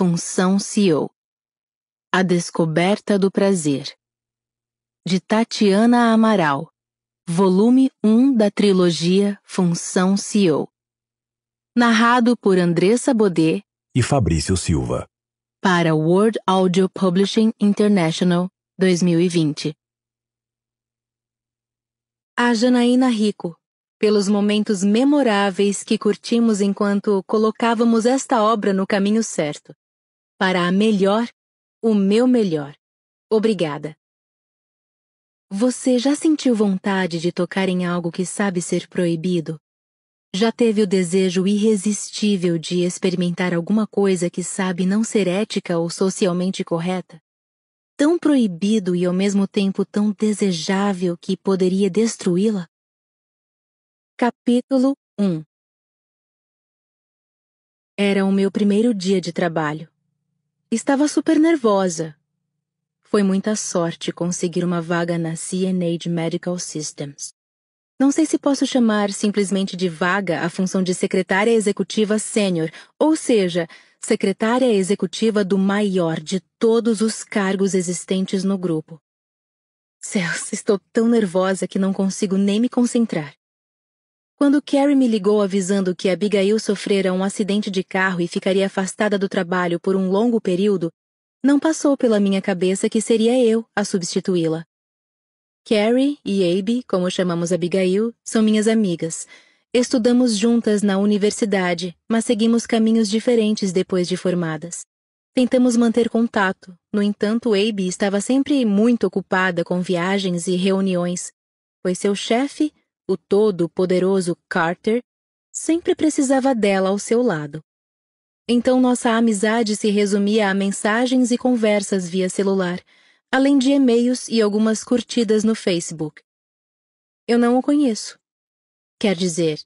Função CEO A Descoberta do Prazer De Tatiana Amaral Volume 1 da trilogia Função CEO Narrado por Andressa Bodê e Fabrício Silva Para World Audio Publishing International 2020 A Janaína Rico pelos momentos memoráveis que curtimos enquanto colocávamos esta obra no caminho certo para a melhor, o meu melhor. Obrigada. Você já sentiu vontade de tocar em algo que sabe ser proibido? Já teve o desejo irresistível de experimentar alguma coisa que sabe não ser ética ou socialmente correta? Tão proibido e ao mesmo tempo tão desejável que poderia destruí-la? Capítulo 1 Era o meu primeiro dia de trabalho. Estava super nervosa. Foi muita sorte conseguir uma vaga na de Medical Systems. Não sei se posso chamar simplesmente de vaga a função de secretária executiva sênior, ou seja, secretária executiva do maior de todos os cargos existentes no grupo. Céus, estou tão nervosa que não consigo nem me concentrar. Quando Carrie me ligou avisando que Abigail sofrera um acidente de carro e ficaria afastada do trabalho por um longo período, não passou pela minha cabeça que seria eu a substituí-la. Carrie e Abe, como chamamos Abigail, são minhas amigas. Estudamos juntas na universidade, mas seguimos caminhos diferentes depois de formadas. Tentamos manter contato, no entanto, Abe estava sempre muito ocupada com viagens e reuniões, pois seu chefe o todo-poderoso Carter sempre precisava dela ao seu lado. Então nossa amizade se resumia a mensagens e conversas via celular, além de e-mails e algumas curtidas no Facebook. Eu não o conheço. Quer dizer,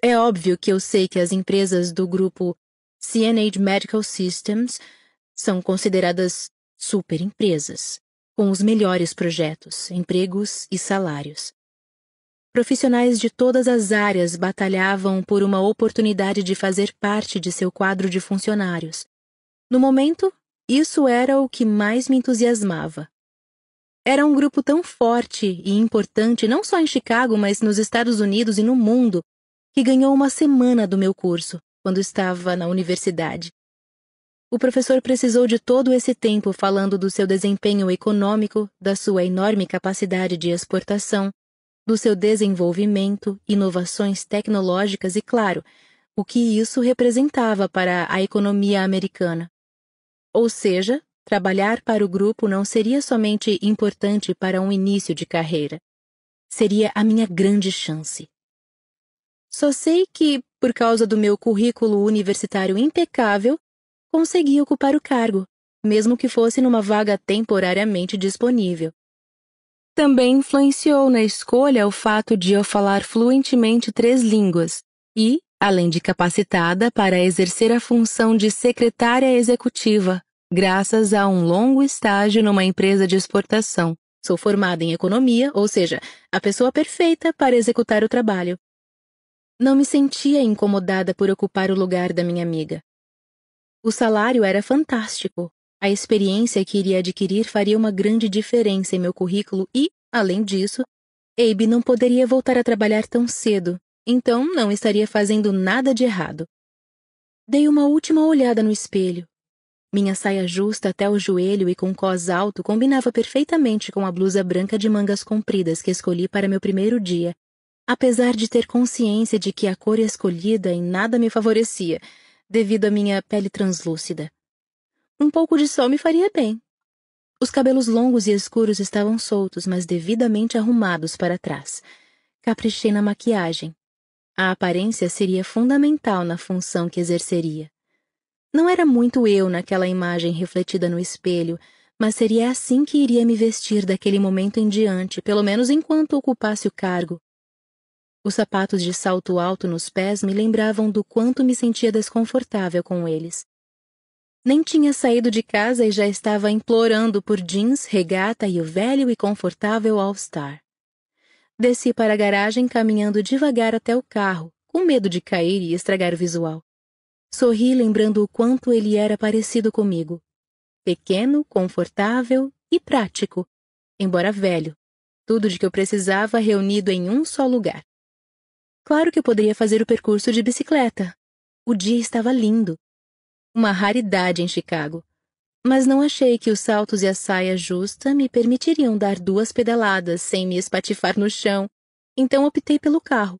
é óbvio que eu sei que as empresas do grupo CNH Medical Systems são consideradas superempresas, com os melhores projetos, empregos e salários. Profissionais de todas as áreas batalhavam por uma oportunidade de fazer parte de seu quadro de funcionários. No momento, isso era o que mais me entusiasmava. Era um grupo tão forte e importante não só em Chicago, mas nos Estados Unidos e no mundo, que ganhou uma semana do meu curso, quando estava na universidade. O professor precisou de todo esse tempo falando do seu desempenho econômico, da sua enorme capacidade de exportação, do seu desenvolvimento, inovações tecnológicas e, claro, o que isso representava para a economia americana. Ou seja, trabalhar para o grupo não seria somente importante para um início de carreira. Seria a minha grande chance. Só sei que, por causa do meu currículo universitário impecável, consegui ocupar o cargo, mesmo que fosse numa vaga temporariamente disponível. Também influenciou na escolha o fato de eu falar fluentemente três línguas e, além de capacitada para exercer a função de secretária executiva, graças a um longo estágio numa empresa de exportação. Sou formada em economia, ou seja, a pessoa perfeita para executar o trabalho. Não me sentia incomodada por ocupar o lugar da minha amiga. O salário era fantástico, a experiência que iria adquirir faria uma grande diferença em meu currículo e, além disso, Abe não poderia voltar a trabalhar tão cedo, então não estaria fazendo nada de errado. Dei uma última olhada no espelho. Minha saia justa até o joelho e com cós alto combinava perfeitamente com a blusa branca de mangas compridas que escolhi para meu primeiro dia, apesar de ter consciência de que a cor escolhida em nada me favorecia, devido à minha pele translúcida. Um pouco de sol me faria bem. Os cabelos longos e escuros estavam soltos, mas devidamente arrumados para trás. Caprichei na maquiagem. A aparência seria fundamental na função que exerceria. Não era muito eu naquela imagem refletida no espelho, mas seria assim que iria me vestir daquele momento em diante, pelo menos enquanto ocupasse o cargo. Os sapatos de salto alto nos pés me lembravam do quanto me sentia desconfortável com eles. Nem tinha saído de casa e já estava implorando por jeans, regata e o velho e confortável All-Star. Desci para a garagem caminhando devagar até o carro, com medo de cair e estragar o visual. Sorri lembrando o quanto ele era parecido comigo. Pequeno, confortável e prático, embora velho. Tudo de que eu precisava reunido em um só lugar. Claro que eu poderia fazer o percurso de bicicleta. O dia estava lindo, uma raridade em Chicago. Mas não achei que os saltos e a saia justa me permitiriam dar duas pedaladas sem me espatifar no chão, então optei pelo carro.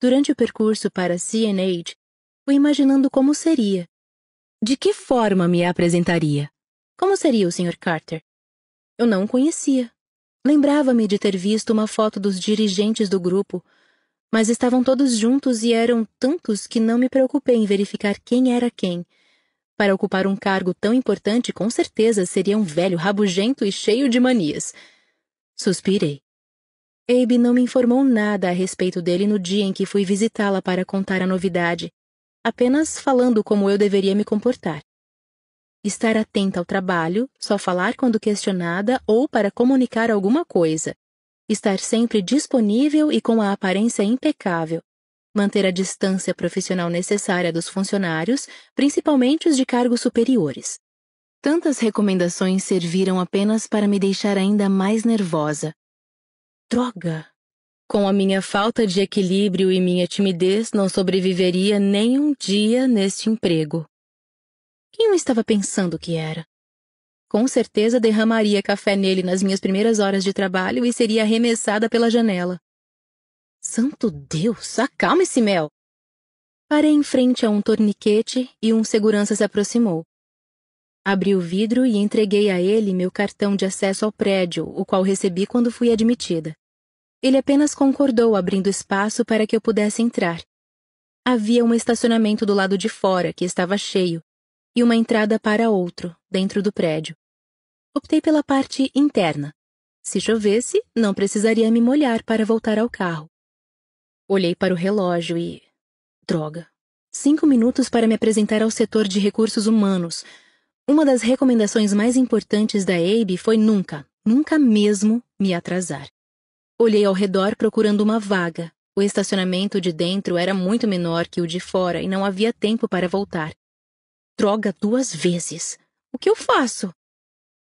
Durante o percurso para CNH, fui imaginando como seria. De que forma me apresentaria? Como seria o Sr. Carter? Eu não o conhecia. Lembrava-me de ter visto uma foto dos dirigentes do grupo mas estavam todos juntos e eram tantos que não me preocupei em verificar quem era quem. Para ocupar um cargo tão importante, com certeza seria um velho rabugento e cheio de manias. Suspirei. Abe não me informou nada a respeito dele no dia em que fui visitá-la para contar a novidade, apenas falando como eu deveria me comportar. Estar atenta ao trabalho, só falar quando questionada ou para comunicar alguma coisa estar sempre disponível e com a aparência impecável, manter a distância profissional necessária dos funcionários, principalmente os de cargos superiores. Tantas recomendações serviram apenas para me deixar ainda mais nervosa. Droga! Com a minha falta de equilíbrio e minha timidez, não sobreviveria nem um dia neste emprego. Quem eu estava pensando que era? Com certeza derramaria café nele nas minhas primeiras horas de trabalho e seria arremessada pela janela. Santo Deus, acalme se Mel! Parei em frente a um torniquete e um segurança se aproximou. Abri o vidro e entreguei a ele meu cartão de acesso ao prédio, o qual recebi quando fui admitida. Ele apenas concordou abrindo espaço para que eu pudesse entrar. Havia um estacionamento do lado de fora, que estava cheio, e uma entrada para outro, dentro do prédio. Optei pela parte interna. Se chovesse, não precisaria me molhar para voltar ao carro. Olhei para o relógio e. Droga. Cinco minutos para me apresentar ao setor de recursos humanos. Uma das recomendações mais importantes da Abe foi nunca, nunca mesmo me atrasar. Olhei ao redor procurando uma vaga. O estacionamento de dentro era muito menor que o de fora e não havia tempo para voltar. Droga duas vezes. O que eu faço?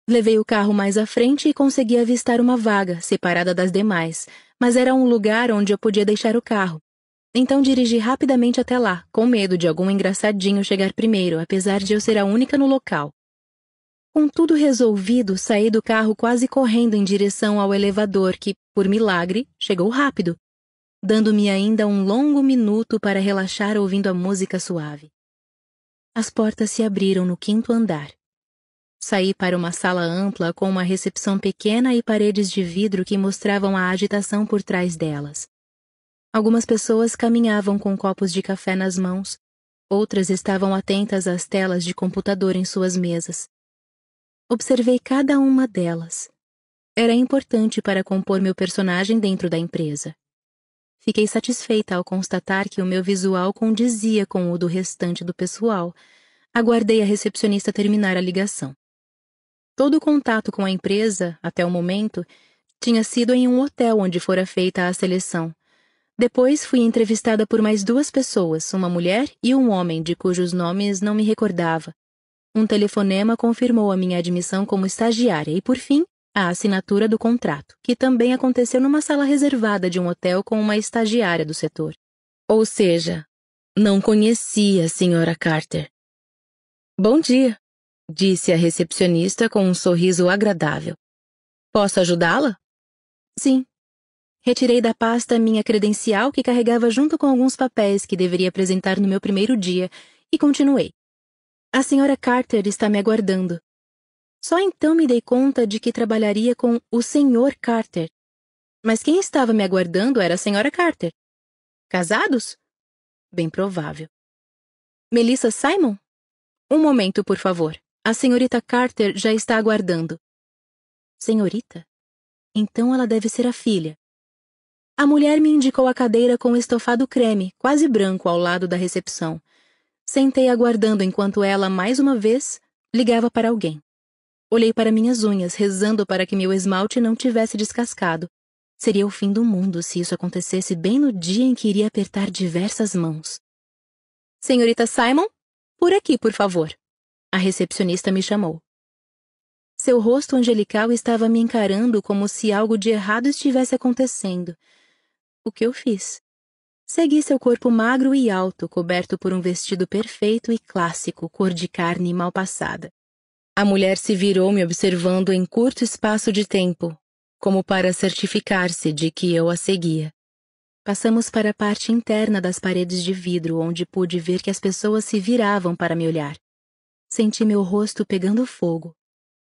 Levei o carro mais à frente e consegui avistar uma vaga, separada das demais, mas era um lugar onde eu podia deixar o carro. Então dirigi rapidamente até lá, com medo de algum engraçadinho chegar primeiro, apesar de eu ser a única no local. Com tudo resolvido, saí do carro quase correndo em direção ao elevador, que, por milagre, chegou rápido, dando-me ainda um longo minuto para relaxar ouvindo a música suave. As portas se abriram no quinto andar. Saí para uma sala ampla com uma recepção pequena e paredes de vidro que mostravam a agitação por trás delas. Algumas pessoas caminhavam com copos de café nas mãos, outras estavam atentas às telas de computador em suas mesas. Observei cada uma delas. Era importante para compor meu personagem dentro da empresa. Fiquei satisfeita ao constatar que o meu visual condizia com o do restante do pessoal. Aguardei a recepcionista terminar a ligação. Todo o contato com a empresa, até o momento, tinha sido em um hotel onde fora feita a seleção. Depois fui entrevistada por mais duas pessoas, uma mulher e um homem de cujos nomes não me recordava. Um telefonema confirmou a minha admissão como estagiária e, por fim, a assinatura do contrato, que também aconteceu numa sala reservada de um hotel com uma estagiária do setor. Ou seja, não conhecia a senhora Carter. Bom dia, disse a recepcionista com um sorriso agradável. Posso ajudá-la? Sim. Retirei da pasta minha credencial que carregava junto com alguns papéis que deveria apresentar no meu primeiro dia e continuei. A senhora Carter está me aguardando. Só então me dei conta de que trabalharia com o senhor Carter. Mas quem estava me aguardando era a senhora Carter. Casados? Bem provável. Melissa Simon? Um momento, por favor. A senhorita Carter já está aguardando. Senhorita? Então ela deve ser a filha. A mulher me indicou a cadeira com estofado creme, quase branco, ao lado da recepção. Sentei aguardando enquanto ela, mais uma vez, ligava para alguém. Olhei para minhas unhas, rezando para que meu esmalte não tivesse descascado. Seria o fim do mundo se isso acontecesse bem no dia em que iria apertar diversas mãos. Senhorita Simon, por aqui, por favor. A recepcionista me chamou. Seu rosto angelical estava me encarando como se algo de errado estivesse acontecendo. O que eu fiz? Segui seu corpo magro e alto, coberto por um vestido perfeito e clássico, cor de carne mal passada. A mulher se virou me observando em curto espaço de tempo, como para certificar-se de que eu a seguia. Passamos para a parte interna das paredes de vidro, onde pude ver que as pessoas se viravam para me olhar. Senti meu rosto pegando fogo.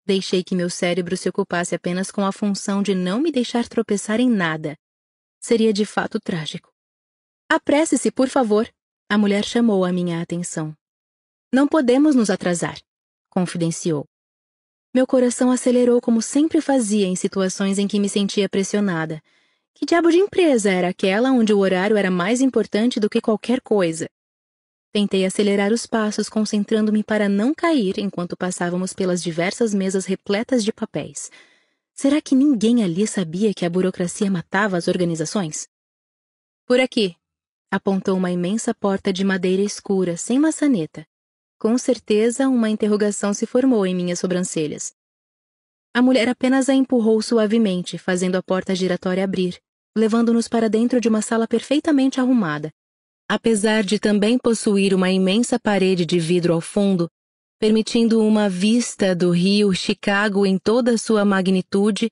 Deixei que meu cérebro se ocupasse apenas com a função de não me deixar tropeçar em nada. Seria de fato trágico. Apresse-se, por favor! A mulher chamou a minha atenção. Não podemos nos atrasar, confidenciou. Meu coração acelerou como sempre fazia em situações em que me sentia pressionada. Que diabo de empresa era aquela onde o horário era mais importante do que qualquer coisa? Tentei acelerar os passos, concentrando-me para não cair enquanto passávamos pelas diversas mesas repletas de papéis. Será que ninguém ali sabia que a burocracia matava as organizações? Por aqui! Apontou uma imensa porta de madeira escura, sem maçaneta. Com certeza, uma interrogação se formou em minhas sobrancelhas. A mulher apenas a empurrou suavemente, fazendo a porta giratória abrir, levando-nos para dentro de uma sala perfeitamente arrumada, apesar de também possuir uma imensa parede de vidro ao fundo, permitindo uma vista do rio Chicago em toda sua magnitude,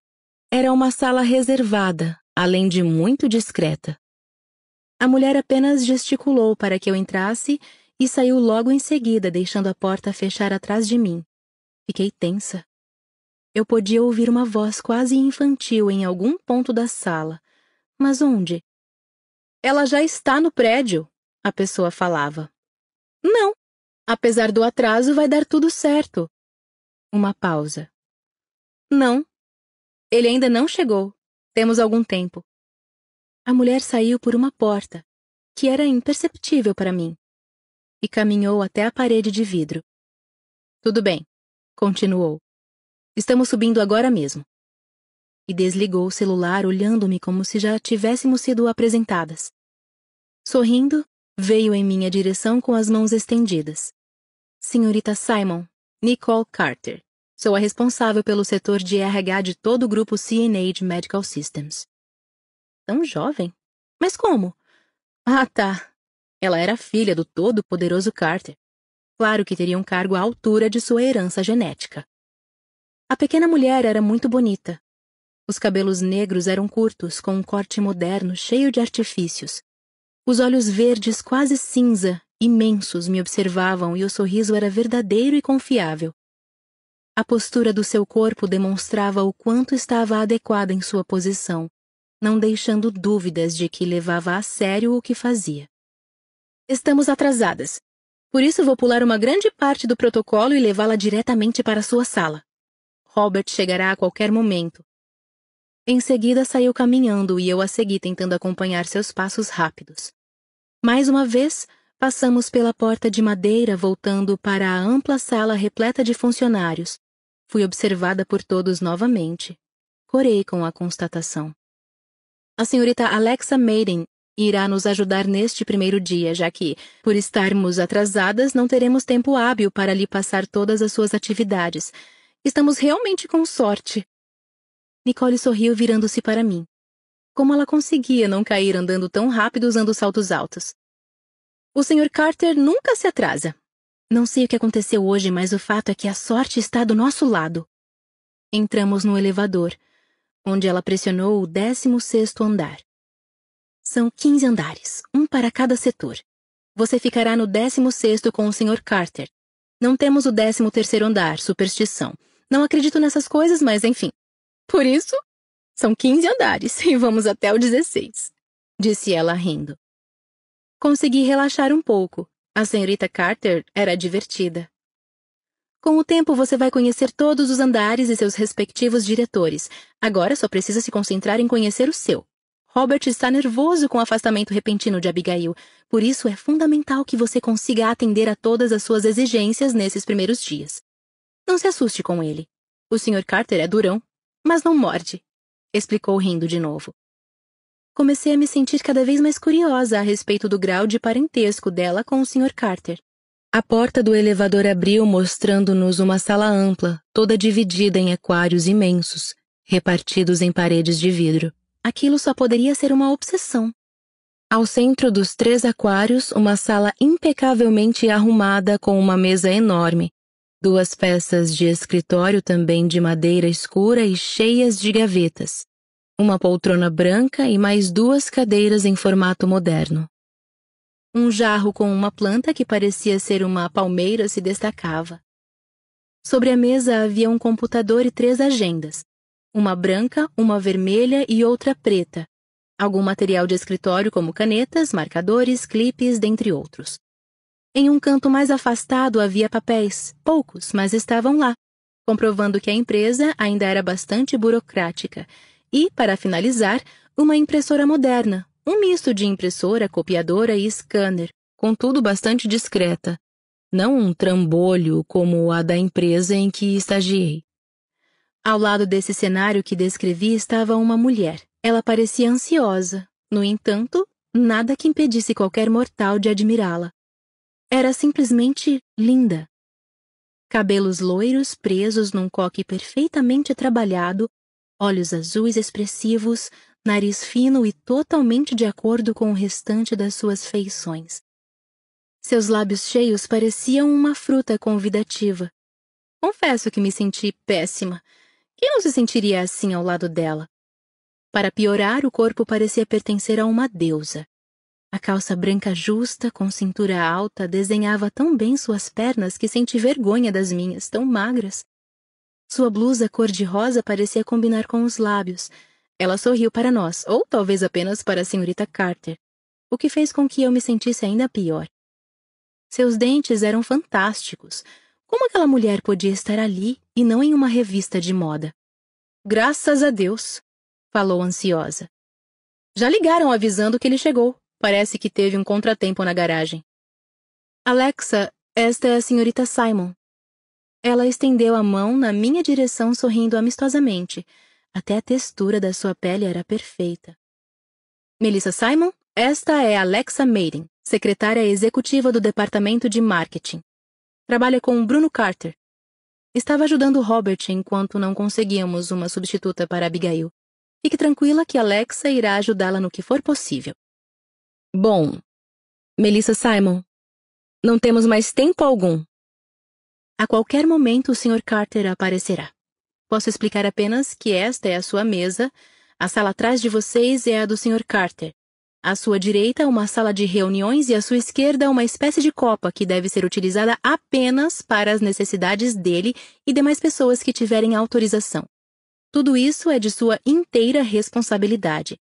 era uma sala reservada, além de muito discreta. A mulher apenas gesticulou para que eu entrasse e saiu logo em seguida, deixando a porta fechar atrás de mim. Fiquei tensa. Eu podia ouvir uma voz quase infantil em algum ponto da sala, mas onde? Ela já está no prédio, a pessoa falava. Não, apesar do atraso, vai dar tudo certo. Uma pausa. Não, ele ainda não chegou. Temos algum tempo. A mulher saiu por uma porta, que era imperceptível para mim, e caminhou até a parede de vidro. Tudo bem, continuou. Estamos subindo agora mesmo. E desligou o celular olhando-me como se já tivéssemos sido apresentadas. Sorrindo, veio em minha direção com as mãos estendidas. Senhorita Simon, Nicole Carter. Sou a responsável pelo setor de RH de todo o grupo de Medical Systems. Tão jovem? Mas como? Ah, tá. Ela era filha do todo-poderoso Carter. Claro que teria um cargo à altura de sua herança genética. A pequena mulher era muito bonita. Os cabelos negros eram curtos, com um corte moderno cheio de artifícios, os olhos verdes, quase cinza, imensos, me observavam e o sorriso era verdadeiro e confiável. A postura do seu corpo demonstrava o quanto estava adequada em sua posição, não deixando dúvidas de que levava a sério o que fazia. Estamos atrasadas. Por isso vou pular uma grande parte do protocolo e levá-la diretamente para sua sala. Robert chegará a qualquer momento, em seguida saiu caminhando e eu a segui tentando acompanhar seus passos rápidos. Mais uma vez, passamos pela porta de madeira voltando para a ampla sala repleta de funcionários. Fui observada por todos novamente. Corei com a constatação. A senhorita Alexa Maiden irá nos ajudar neste primeiro dia, já que, por estarmos atrasadas, não teremos tempo hábil para lhe passar todas as suas atividades. Estamos realmente com sorte. Nicole sorriu virando-se para mim. Como ela conseguia não cair andando tão rápido usando saltos altos? O Sr. Carter nunca se atrasa. Não sei o que aconteceu hoje, mas o fato é que a sorte está do nosso lado. Entramos no elevador, onde ela pressionou o 16 andar. São 15 andares, um para cada setor. Você ficará no 16 com o Sr. Carter. Não temos o 13 terceiro andar, superstição. Não acredito nessas coisas, mas enfim. Por isso, são 15 andares e vamos até o 16, disse ela rindo. Consegui relaxar um pouco. A senhorita Carter era divertida. Com o tempo, você vai conhecer todos os andares e seus respectivos diretores. Agora só precisa se concentrar em conhecer o seu. Robert está nervoso com o afastamento repentino de Abigail, por isso é fundamental que você consiga atender a todas as suas exigências nesses primeiros dias. Não se assuste com ele. O Sr. Carter é durão mas não morde, explicou rindo de novo. Comecei a me sentir cada vez mais curiosa a respeito do grau de parentesco dela com o Sr. Carter. A porta do elevador abriu, mostrando-nos uma sala ampla, toda dividida em aquários imensos, repartidos em paredes de vidro. Aquilo só poderia ser uma obsessão. Ao centro dos três aquários, uma sala impecavelmente arrumada com uma mesa enorme, duas peças de escritório também de madeira escura e cheias de gavetas, uma poltrona branca e mais duas cadeiras em formato moderno. Um jarro com uma planta que parecia ser uma palmeira se destacava. Sobre a mesa havia um computador e três agendas: uma branca, uma vermelha e outra preta. Algum material de escritório, como canetas, marcadores, clipes, dentre outros. Em um canto mais afastado havia papéis, poucos, mas estavam lá, comprovando que a empresa ainda era bastante burocrática. E, para finalizar, uma impressora moderna, um misto de impressora, copiadora e scanner, contudo bastante discreta. Não um trambolho como a da empresa em que estagiei. Ao lado desse cenário que descrevi estava uma mulher. Ela parecia ansiosa. No entanto, nada que impedisse qualquer mortal de admirá-la. Era simplesmente linda. Cabelos loiros presos num coque perfeitamente trabalhado, olhos azuis expressivos, nariz fino e totalmente de acordo com o restante das suas feições. Seus lábios cheios pareciam uma fruta convidativa. Confesso que me senti péssima. Quem não se sentiria assim ao lado dela? Para piorar, o corpo parecia pertencer a uma deusa. A calça branca justa, com cintura alta, desenhava tão bem suas pernas que senti vergonha das minhas, tão magras. Sua blusa cor-de-rosa parecia combinar com os lábios. Ela sorriu para nós, ou talvez apenas para a senhorita Carter, o que fez com que eu me sentisse ainda pior. Seus dentes eram fantásticos. Como aquela mulher podia estar ali e não em uma revista de moda? Graças a Deus, falou ansiosa. Já ligaram avisando que ele chegou. Parece que teve um contratempo na garagem. Alexa, esta é a senhorita Simon. Ela estendeu a mão na minha direção sorrindo amistosamente. Até a textura da sua pele era perfeita. Melissa Simon, esta é Alexa Maiden, secretária executiva do departamento de marketing. Trabalha com Bruno Carter. Estava ajudando Robert enquanto não conseguíamos uma substituta para Abigail. Fique tranquila que Alexa irá ajudá-la no que for possível. Bom, Melissa Simon, não temos mais tempo algum. A qualquer momento o Sr. Carter aparecerá. Posso explicar apenas que esta é a sua mesa, a sala atrás de vocês é a do Sr. Carter. À sua direita, uma sala de reuniões e à sua esquerda, uma espécie de copa que deve ser utilizada apenas para as necessidades dele e demais pessoas que tiverem autorização. Tudo isso é de sua inteira responsabilidade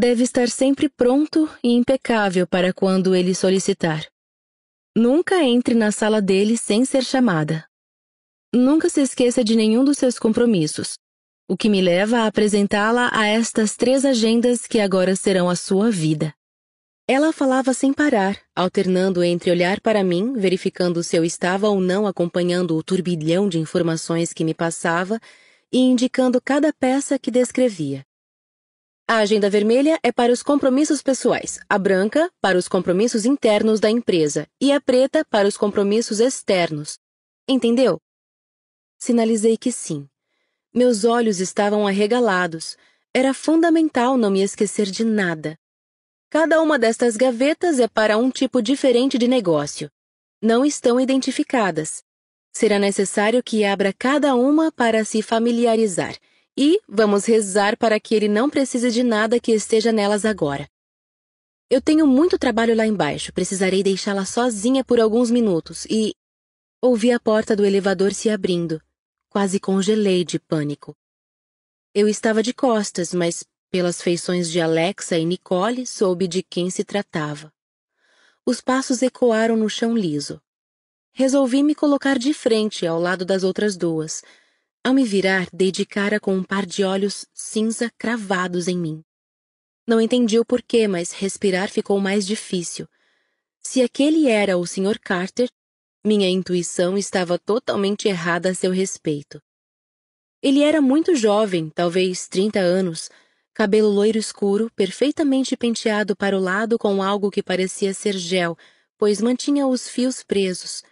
deve estar sempre pronto e impecável para quando ele solicitar. Nunca entre na sala dele sem ser chamada. Nunca se esqueça de nenhum dos seus compromissos, o que me leva a apresentá-la a estas três agendas que agora serão a sua vida. Ela falava sem parar, alternando entre olhar para mim, verificando se eu estava ou não acompanhando o turbilhão de informações que me passava e indicando cada peça que descrevia. A agenda vermelha é para os compromissos pessoais, a branca para os compromissos internos da empresa e a preta para os compromissos externos. Entendeu? Sinalizei que sim. Meus olhos estavam arregalados. Era fundamental não me esquecer de nada. Cada uma destas gavetas é para um tipo diferente de negócio. Não estão identificadas. Será necessário que abra cada uma para se familiarizar e vamos rezar para que ele não precise de nada que esteja nelas agora. Eu tenho muito trabalho lá embaixo, precisarei deixá-la sozinha por alguns minutos e. Ouvi a porta do elevador se abrindo. Quase congelei de pânico. Eu estava de costas, mas pelas feições de Alexa e Nicole soube de quem se tratava. Os passos ecoaram no chão liso. Resolvi me colocar de frente ao lado das outras duas, ao me virar, dei de cara com um par de olhos cinza cravados em mim. Não entendi o porquê, mas respirar ficou mais difícil. Se aquele era o Sr. Carter, minha intuição estava totalmente errada a seu respeito. Ele era muito jovem, talvez 30 anos, cabelo loiro escuro, perfeitamente penteado para o lado com algo que parecia ser gel, pois mantinha os fios presos,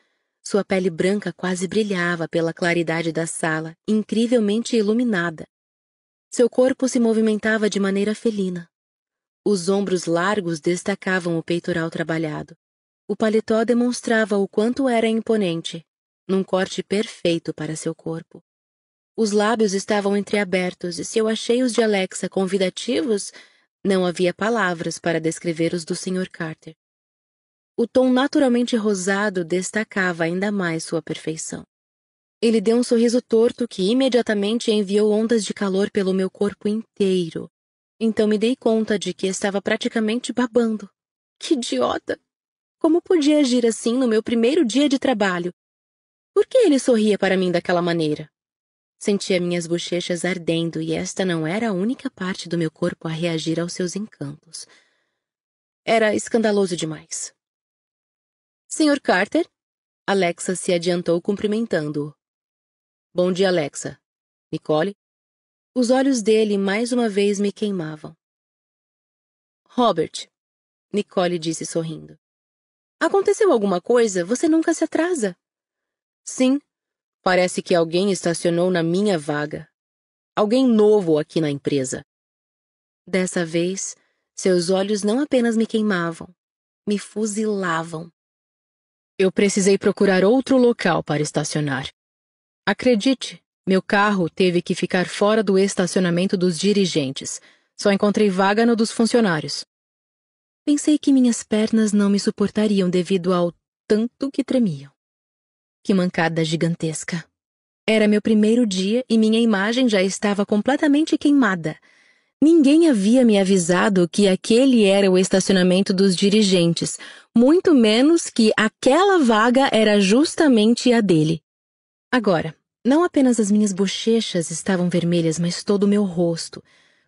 sua pele branca quase brilhava pela claridade da sala, incrivelmente iluminada. Seu corpo se movimentava de maneira felina. Os ombros largos destacavam o peitoral trabalhado. O paletó demonstrava o quanto era imponente, num corte perfeito para seu corpo. Os lábios estavam entreabertos e se eu achei os de Alexa convidativos, não havia palavras para descrever os do Sr. Carter. O tom naturalmente rosado destacava ainda mais sua perfeição. Ele deu um sorriso torto que imediatamente enviou ondas de calor pelo meu corpo inteiro. Então me dei conta de que estava praticamente babando. Que idiota! Como podia agir assim no meu primeiro dia de trabalho? Por que ele sorria para mim daquela maneira? Sentia minhas bochechas ardendo e esta não era a única parte do meu corpo a reagir aos seus encantos. Era escandaloso demais. Senhor Carter? Alexa se adiantou cumprimentando-o. Bom dia, Alexa. Nicole? Os olhos dele mais uma vez me queimavam. Robert, Nicole disse sorrindo. Aconteceu alguma coisa? Você nunca se atrasa. Sim, parece que alguém estacionou na minha vaga. Alguém novo aqui na empresa. Dessa vez, seus olhos não apenas me queimavam, me fuzilavam. Eu precisei procurar outro local para estacionar. Acredite, meu carro teve que ficar fora do estacionamento dos dirigentes. Só encontrei vaga no dos funcionários. Pensei que minhas pernas não me suportariam devido ao tanto que tremiam. Que mancada gigantesca. Era meu primeiro dia e minha imagem já estava completamente queimada. Ninguém havia me avisado que aquele era o estacionamento dos dirigentes, muito menos que aquela vaga era justamente a dele. Agora, não apenas as minhas bochechas estavam vermelhas, mas todo o meu rosto.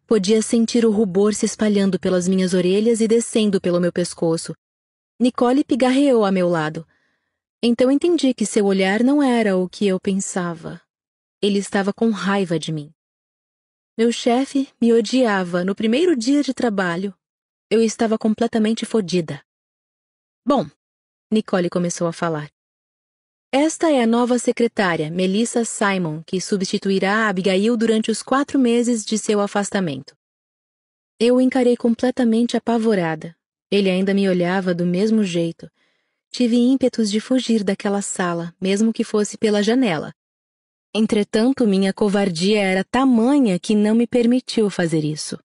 Podia sentir o rubor se espalhando pelas minhas orelhas e descendo pelo meu pescoço. Nicole pigarreou a meu lado. Então entendi que seu olhar não era o que eu pensava. Ele estava com raiva de mim. Meu chefe me odiava no primeiro dia de trabalho. Eu estava completamente fodida. Bom, Nicole começou a falar. Esta é a nova secretária, Melissa Simon, que substituirá Abigail durante os quatro meses de seu afastamento. Eu o encarei completamente apavorada. Ele ainda me olhava do mesmo jeito. Tive ímpetos de fugir daquela sala, mesmo que fosse pela janela. Entretanto, minha covardia era tamanha que não me permitiu fazer isso.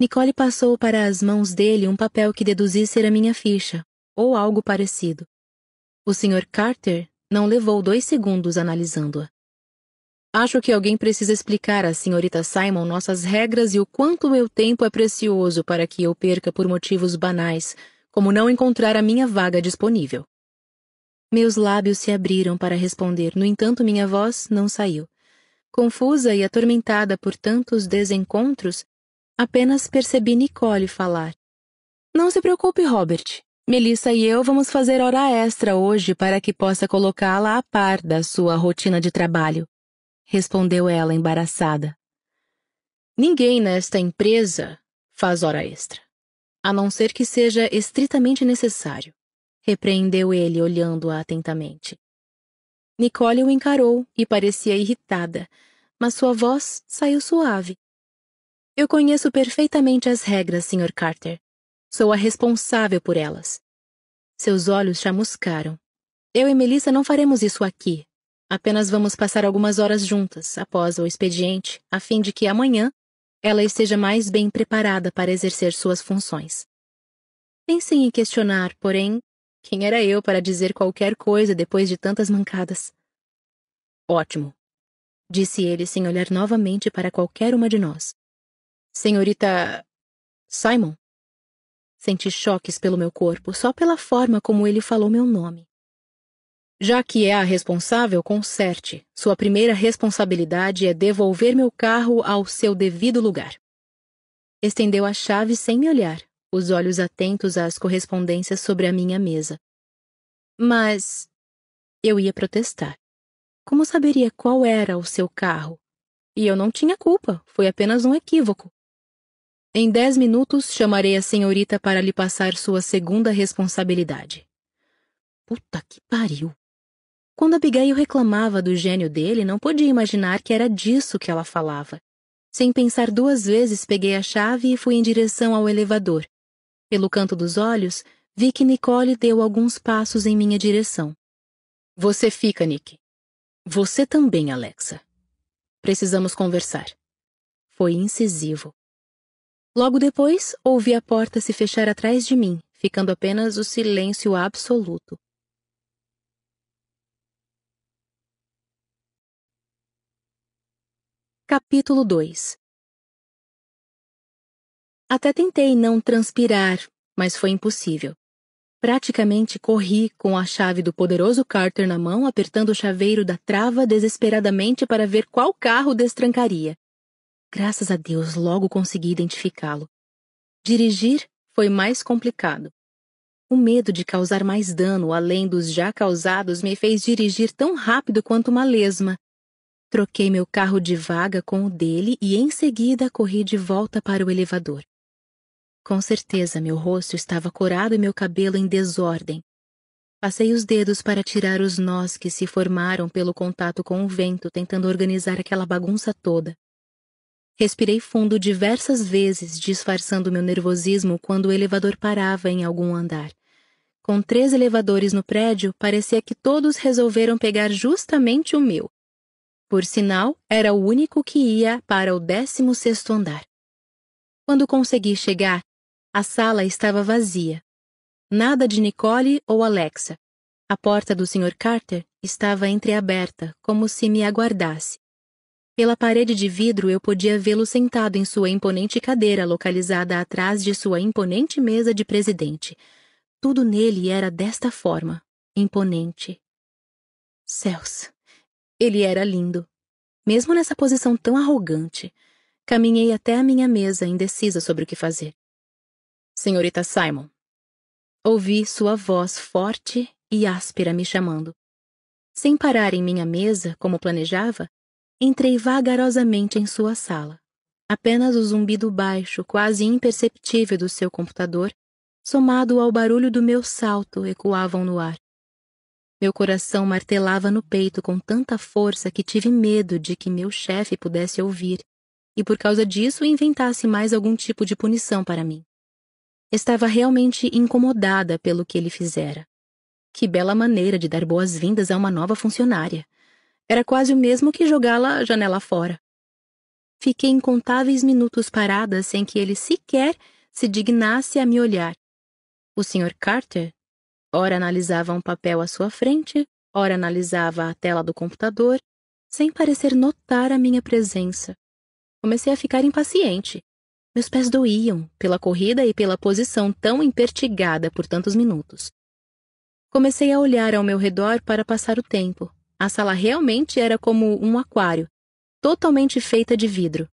Nicole passou para as mãos dele um papel que deduzi ser a minha ficha, ou algo parecido. O Sr. Carter não levou dois segundos analisando-a. Acho que alguém precisa explicar à senhorita Simon nossas regras e o quanto meu tempo é precioso para que eu perca por motivos banais, como não encontrar a minha vaga disponível. Meus lábios se abriram para responder, no entanto, minha voz não saiu. Confusa e atormentada por tantos desencontros, apenas percebi Nicole falar. Não se preocupe, Robert. Melissa e eu vamos fazer hora extra hoje para que possa colocá-la a par da sua rotina de trabalho, respondeu ela embaraçada. Ninguém nesta empresa faz hora extra, a não ser que seja estritamente necessário repreendeu ele olhando-a atentamente. Nicole o encarou e parecia irritada, mas sua voz saiu suave. Eu conheço perfeitamente as regras, Sr. Carter. Sou a responsável por elas. Seus olhos chamuscaram. Eu e Melissa não faremos isso aqui. Apenas vamos passar algumas horas juntas após o expediente, a fim de que amanhã ela esteja mais bem preparada para exercer suas funções. Pensem em questionar, porém, quem era eu para dizer qualquer coisa depois de tantas mancadas? Ótimo, disse ele sem olhar novamente para qualquer uma de nós. Senhorita. Simon? Senti choques pelo meu corpo só pela forma como ele falou meu nome. Já que é a responsável, conserte. Sua primeira responsabilidade é devolver meu carro ao seu devido lugar. Estendeu a chave sem me olhar, os olhos atentos às correspondências sobre a minha mesa. Mas. Eu ia protestar. Como saberia qual era o seu carro? E eu não tinha culpa, foi apenas um equívoco. Em dez minutos chamarei a senhorita para lhe passar sua segunda responsabilidade. Puta que pariu! Quando Abigail reclamava do gênio dele, não podia imaginar que era disso que ela falava. Sem pensar duas vezes, peguei a chave e fui em direção ao elevador, pelo canto dos olhos, vi que Nicole deu alguns passos em minha direção. Você fica, Nick. Você também, Alexa. Precisamos conversar. Foi incisivo. Logo depois, ouvi a porta se fechar atrás de mim, ficando apenas o silêncio absoluto. Capítulo 2 até tentei não transpirar, mas foi impossível. Praticamente corri com a chave do poderoso Carter na mão, apertando o chaveiro da trava desesperadamente para ver qual carro destrancaria. Graças a Deus, logo consegui identificá-lo. Dirigir foi mais complicado. O medo de causar mais dano além dos já causados me fez dirigir tão rápido quanto uma lesma. Troquei meu carro de vaga com o dele e em seguida corri de volta para o elevador. Com certeza meu rosto estava corado e meu cabelo em desordem. Passei os dedos para tirar os nós que se formaram pelo contato com o vento, tentando organizar aquela bagunça toda. Respirei fundo diversas vezes, disfarçando meu nervosismo quando o elevador parava em algum andar. Com três elevadores no prédio, parecia que todos resolveram pegar justamente o meu. Por sinal, era o único que ia para o décimo sexto andar. Quando consegui chegar, a sala estava vazia. Nada de Nicole ou Alexa. A porta do Sr. Carter estava entreaberta, como se me aguardasse. Pela parede de vidro eu podia vê-lo sentado em sua imponente cadeira localizada atrás de sua imponente mesa de presidente. Tudo nele era desta forma, imponente. Céus! Ele era lindo. Mesmo nessa posição tão arrogante, caminhei até a minha mesa, indecisa sobre o que fazer senhorita Simon. Ouvi sua voz forte e áspera me chamando. Sem parar em minha mesa, como planejava, entrei vagarosamente em sua sala. Apenas o zumbido baixo, quase imperceptível do seu computador, somado ao barulho do meu salto, ecoavam no ar. Meu coração martelava no peito com tanta força que tive medo de que meu chefe pudesse ouvir e, por causa disso, inventasse mais algum tipo de punição para mim. Estava realmente incomodada pelo que ele fizera. Que bela maneira de dar boas-vindas a uma nova funcionária. Era quase o mesmo que jogá-la janela fora. Fiquei incontáveis minutos parada sem que ele sequer se dignasse a me olhar. O Sr. Carter, ora analisava um papel à sua frente, ora analisava a tela do computador, sem parecer notar a minha presença. Comecei a ficar impaciente. Meus pés doíam, pela corrida e pela posição tão impertigada por tantos minutos. Comecei a olhar ao meu redor para passar o tempo. A sala realmente era como um aquário, totalmente feita de vidro.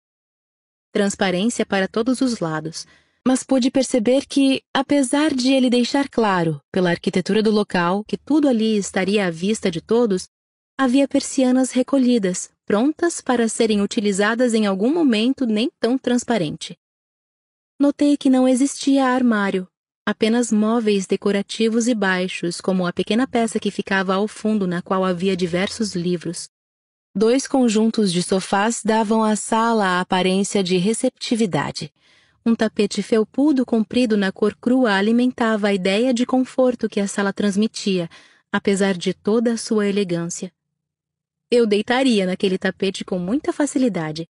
Transparência para todos os lados, mas pude perceber que, apesar de ele deixar claro, pela arquitetura do local, que tudo ali estaria à vista de todos, havia persianas recolhidas, prontas para serem utilizadas em algum momento nem tão transparente. Notei que não existia armário, apenas móveis decorativos e baixos, como a pequena peça que ficava ao fundo na qual havia diversos livros. Dois conjuntos de sofás davam à sala a aparência de receptividade. Um tapete felpudo comprido na cor crua alimentava a ideia de conforto que a sala transmitia, apesar de toda a sua elegância. Eu deitaria naquele tapete com muita facilidade,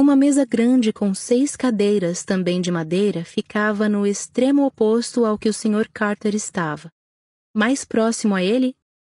uma mesa grande com seis cadeiras também de madeira ficava no extremo oposto ao que o Sr. Carter estava. Mais próximo a ele